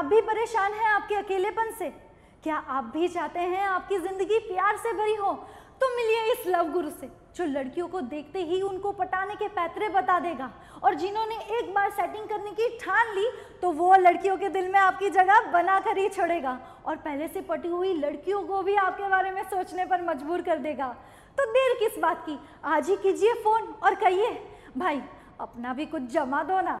आप भी परेशान हैं आपके अकेलेपन से क्या आप भी चाहते हैं आपकी ज़िंदगी प्यार से भरी हो तो मिलिए इस लव गुरु से जो लड़कियों को देखते ही उनको पटाने के पैतरे बता देगा और जिन्होंने एक बार सेटिंग करने की ठान ली तो वो लड़कियों के दिल में आपकी जगह बना कर ही छोड़ेगा और पहले से पटी हुई लड़कियों को भी आपके बारे में सोचने पर मजबूर कर देगा तो देर किस बात की आज ही कीजिए फ़ोन और कहिए भाई अपना भी कुछ जमा दो ना